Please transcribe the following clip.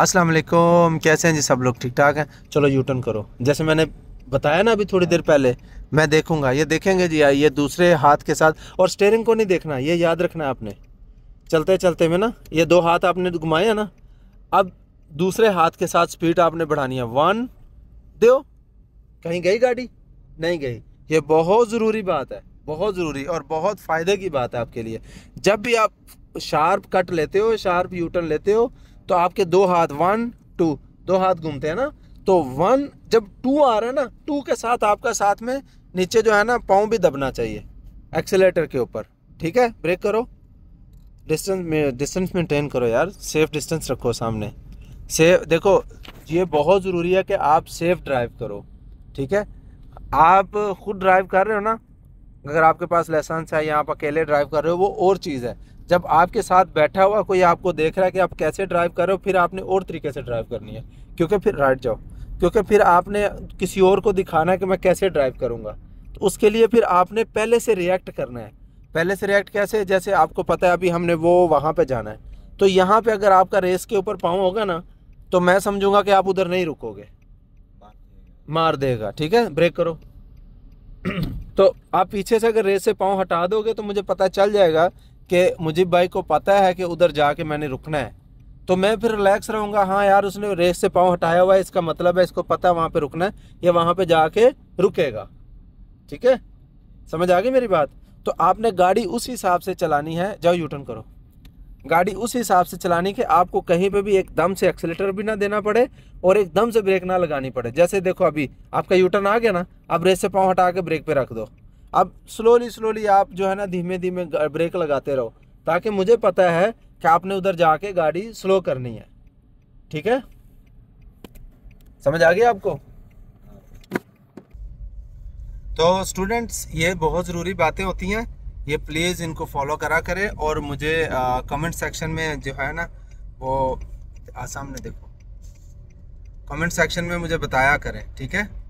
अस्सलाम वालेकुम कैसे हैं जी सब लोग ठीक ठाक हैं चलो यू टर्न करो जैसे मैंने बताया ना अभी थोड़ी देर पहले मैं देखूंगा ये देखेंगे जी ये दूसरे हाथ के साथ और स्टेयरिंग को नहीं देखना ये याद रखना है आपने चलते चलते में ना ये दो हाथ आपने घुमाए ना अब दूसरे हाथ के साथ स्पीड आपने बढ़ानी है वन दो कहीं गई गाड़ी नहीं गई ये बहुत ज़रूरी बात है बहुत ज़रूरी और बहुत फ़ायदे की बात है आपके लिए जब भी आप शार्प कट लेते हो शार्प यूटर्न लेते हो तो आपके दो हाथ वन टू दो हाथ घूमते हैं ना तो वन जब टू आ रहा है ना टू के साथ आपका साथ में नीचे जो है ना पाँव भी दबना चाहिए एक्सेलेटर के ऊपर ठीक है ब्रेक करो डिस्टेंस में डिस्टेंस मेंटेन करो यार सेफ डिस्टेंस रखो सामने सेफ देखो ये बहुत ज़रूरी है कि आप सेफ ड्राइव करो ठीक है आप खुद ड्राइव कर रहे हो ना अगर आपके पास लाइसेंस है या आप अकेले ड्राइव कर रहे हो वो और चीज़ है जब आपके साथ बैठा हुआ कोई आपको देख रहा है कि आप कैसे ड्राइव कर रहे हो फिर आपने और तरीके से ड्राइव करनी है क्योंकि फिर राइट जाओ क्योंकि फिर आपने किसी और को दिखाना है कि मैं कैसे ड्राइव करूँगा तो उसके लिए फिर आपने पहले से रिएक्ट करना है पहले से रिएक्ट कैसे जैसे आपको पता है अभी हमने वो वहाँ पर जाना है तो यहाँ पर अगर आपका रेस के ऊपर पाँव होगा ना तो मैं समझूंगा कि आप उधर नहीं रुकोगे मार देगा ठीक है ब्रेक करो तो आप पीछे से अगर रेस से पाँव हटा दोगे तो मुझे पता चल जाएगा कि मुझे बाइक को पता है कि उधर जाके मैंने रुकना है तो मैं फिर रिलैक्स रहूँगा हाँ यार उसने रेस से पाँव हटाया हुआ है इसका मतलब है इसको पता है वहाँ पर रुकना है या वहाँ पर जाके रुकेगा ठीक है समझ आ गई मेरी बात तो आपने गाड़ी उस हिसाब से चलानी है जाओ यूटर्न करो गाड़ी उस हिसाब से चलानी कि आपको कहीं पे भी एकदम से एक्सेलेटर भी ना देना पड़े और एकदम से ब्रेक ना लगानी पड़े जैसे देखो अभी आपका यूटर्न आ गया ना अब रेस से पाँव हटा के ब्रेक पे रख दो अब स्लोली स्लोली आप जो है ना धीमे धीमे ब्रेक लगाते रहो ताकि मुझे पता है कि आपने उधर जाके गाड़ी स्लो करनी है ठीक है समझ आ गया आपको तो स्टूडेंट्स ये बहुत ज़रूरी बातें होती हैं ये प्लीज़ इनको फॉलो करा करें और मुझे कमेंट सेक्शन में जो है ना वो सामने देखो कमेंट सेक्शन में मुझे बताया करें ठीक है